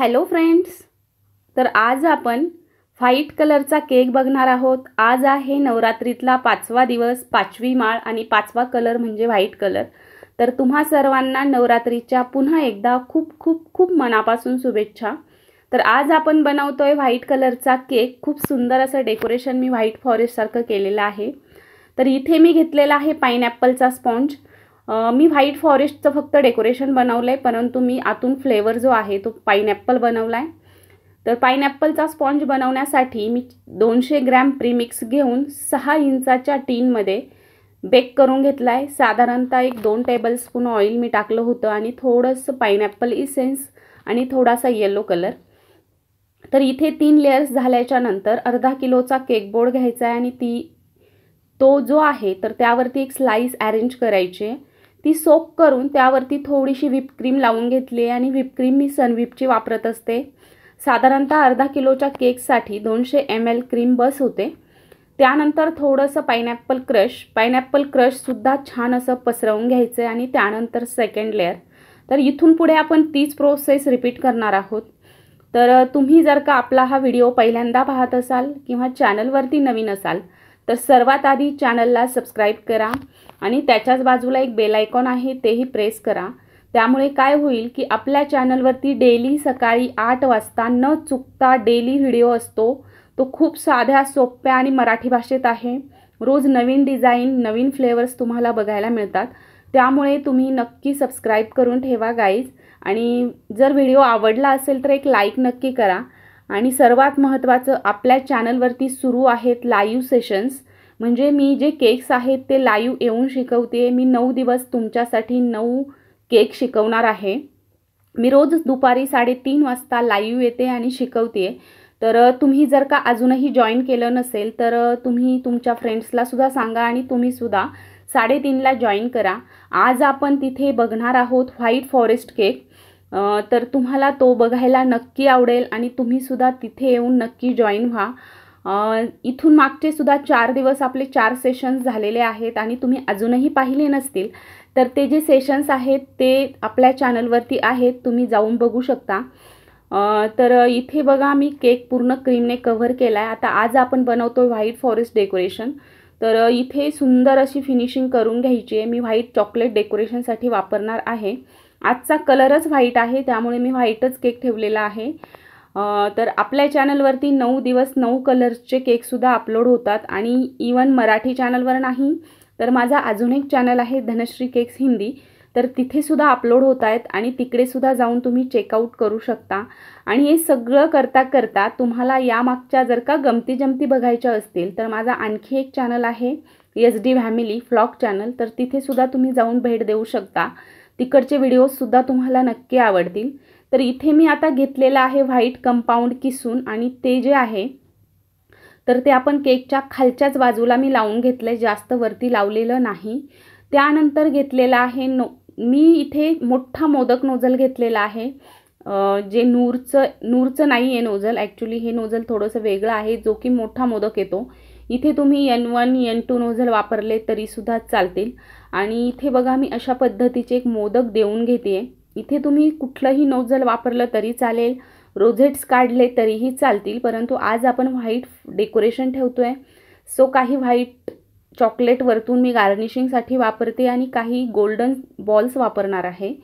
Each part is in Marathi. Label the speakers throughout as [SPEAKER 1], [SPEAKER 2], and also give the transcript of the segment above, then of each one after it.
[SPEAKER 1] हॅलो फ्रेंड्स तर आज आपण व्हाईट कलरचा केक बघणार आहोत आज आहे नवरात्रीतला पाचवा दिवस पाचवी माळ आणि पाचवा कलर म्हणजे व्हाईट कलर तर तुम्हा सर्वांना नवरात्रीच्या पुन्हा एकदा खूप खूप खूप मनापासून शुभेच्छा तर आज आपण बनवतो आहे व्हाईट कलरचा केक खूप सुंदर असं डेकोरेशन मी व्हाईट फॉरेस्टसारखं केलेलं आहे तर इथे मी घेतलेला आहे पाईनॲपलचा स्पॉन्ज मी व्हाईट फॉरेस्टचं फक्त डेकोरेशन बनवलं आहे परंतु मी आतून फ्लेवर जो आहे तो पायनॅपल बनवला आहे तर पायनॅपलचा स्पॉन्ज बनवण्यासाठी मी दोनशे ग्रॅम प्रीमिक्स घेऊन सहा इंचाच्या टीनमध्ये बेक करून घेतला आहे साधारणतः एक दोन टेबलस्पून ऑइल मी टाकलं होतं आणि थोडंसं पायनॅपल इसेन्स आणि थोडासा येलो कलर तर इथे तीन लेयर्स झाल्याच्या नंतर अर्धा किलोचा केक बोर्ड घ्यायचा आहे आणि ती तो जो आहे तर त्यावरती एक स्लाईस अरेंज करायची आहे ती सोक करून त्यावरती थोडीशी व्हिपक्रीम लावून घेतली आहे आणि व्हिपक्रीम मी सनव्हिपची वापरत असते साधारणतः अर्धा किलोच्या केकसाठी दोनशे एम एल क्रीम बस होते त्यानंतर थोडंसं पायनॅपल क्रश पायनॅपल क्रशसुद्धा छान असं पसरवून घ्यायचं आहे आणि त्यानंतर सेकंड लेअर तर इथून पुढे आपण तीच प्रोसेस रिपीट करणार आहोत तर तुम्ही जर का आपला हा व्हिडिओ पहिल्यांदा पाहत असाल किंवा चॅनलवरती नवीन असाल तर सर्वात आधी चॅनलला सबस्क्राईब करा आणि त्याच्याच बाजूला एक बेल आयकॉन आहे तेही प्रेस करा त्यामुळे काय होईल की आपल्या चॅनलवरती डेली सकाळी आठ वाजता न चुकता डेली व्हिडिओ असतो तो खूप साध्या सोप्या आणि मराठी भाषेत आहे रोज नवीन डिझाईन नवीन फ्लेवर्स तुम्हाला बघायला मिळतात त्यामुळे तुम्ही नक्की सबस्क्राईब करून ठेवा गाईज आणि जर व्हिडिओ आवडला असेल तर एक लाईक नक्की करा आणि सर्वात महत्त्वाचं आपल्या चॅनलवरती सुरू आहेत लाईव्ह सेशन्स म्हणजे मी जे केक्स आहेत ते लाईव्ह येऊन शिकवते मी नऊ दिवस तुमच्यासाठी नऊ केक शिकवणार आहे मी रोज दुपारी साडेतीन वाजता लाईव्ह येते आणि शिकवते तर तुम्ही जर का अजूनही जॉईन केलं नसेल तर तुम्ही तुमच्या फ्रेंड्सलासुद्धा सांगा आणि तुम्हीसुद्धा साडेतीनला जॉईन करा आज आपण तिथे बघणार आहोत व्हाईट फॉरेस्ट केक तर तुम्हाला तो बघायला नक्की आवडेल आणि तुम्हीसुद्धा तिथे येऊन नक्की जॉईन व्हा इथून मागचे सुद्धा चार दिवस आपले चार सेशन्स झालेले आहेत आणि तुम्ही अजूनही पाहिले नसतील तर ते जे सेशन्स आहेत ते आपल्या चॅनलवरती आहेत तुम्ही जाऊन बघू शकता तर इथे बघा मी केक पूर्ण क्रीमने कव्हर केला आहे आता आज आपण बनवतो व्हाईट फॉरेस्ट डेकोरेशन तर इथे सुंदर अशी फिनिशिंग करून घ्यायची आहे मी व्हाईट चॉकलेट डेकोरेशनसाठी वापरणार आहे आजचा कलरच व्हाईट आहे त्यामुळे मी व्हाईटच केक ठेवलेला आहे तर आपल्या चॅनलवरती नऊ दिवस नऊ कलर्सचे केकसुद्धा अपलोड होतात आणि इवन मराठी चॅनलवर नाही तर माझा अजून एक चॅनल आहे धनश्री केक्स हिंदी तर तिथेसुद्धा अपलोड होत आहेत आणि तिकडेसुद्धा जाऊन तुम्ही चेकआउट करू शकता आणि हे सगळं करता करता तुम्हाला यामागच्या जर का गमती जमती बघायच्या असतील तर माझा आणखी एक चॅनल आहे S D family vlog channel तर तिथेसुद्धा तुम्ही जाऊन भेट देऊ शकता तिकडचे व्हिडिओजसुद्धा तुम्हाला नक्की आवडतील तर इथे मी आता घेतलेलं आहे व्हाईट कंपाऊंड किसून आणि ते जे आहे तर ते आपण केकच्या खालच्याच बाजूला मी लावून घेतलं जास्त वरती लावलेलं नाही त्यानंतर घेतलेलं आहे नो मी इथे मोठा मोदक नोजल घेतलेला आहे जे नूरचं नूरचं नाही आहे नोजल ॲक्च्युली हे नोजल थोडंसं वेगळं आहे जो की मोठा मोदक येतो इथे तुम्ही N one N two nozzle वापरले तरीसुद्धा चालतील आणि इथे बघा मी अशा पद्धतीचे एक मोदक देऊन घेते इथे तुम्ही कुठलंही नोझल वापरलं तरी चालेल रोझेट्स काढले तरीही चालतील परंतु आज आपण व्हाईट डेकोरेशन ठेवतो आहे सो काही व्हाईट चॉकलेट वरतून मी गार्निशिंगसाठी वापरते आणि काही गोल्डन बॉल्स वापरणार आहे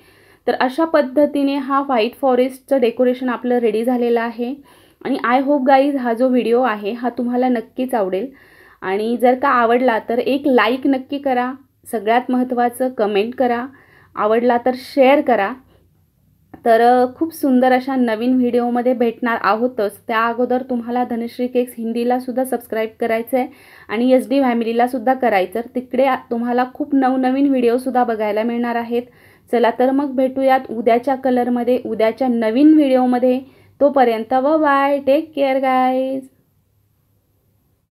[SPEAKER 1] तर अशा पद्धतीने हा व्हाईट फॉरेस्टचं डेकोरेशन आपलं रेडी झालेलं आहे आणि आय होप गाईज हा जो व्हिडिओ आहे हा तुम्हाला नक्कीच आवडेल आणि जर का आवडला तर एक लाईक नक्की करा सगळ्यात महत्त्वाचं कमेंट करा आवडला तर शेअर करा तर खूप सुंदर अशा नवीन व्हिडिओमध्ये भेटणार आहोतच त्या अगोदर तुम्हाला धनश्री केक्स हिंदीलासुद्धा सबस्क्राईब करायचं आहे आणि एस डी फॅमिलीलासुद्धा करायचं तिकडे तुम्हाला खूप नवनवीन व्हिडिओसुद्धा बघायला मिळणार आहेत चला तर मग भेटूयात उद्याच्या कलरमध्ये उद्याच्या नवीन व्हिडिओमध्ये तोपर्यंत व बाय टेक केअर गाईज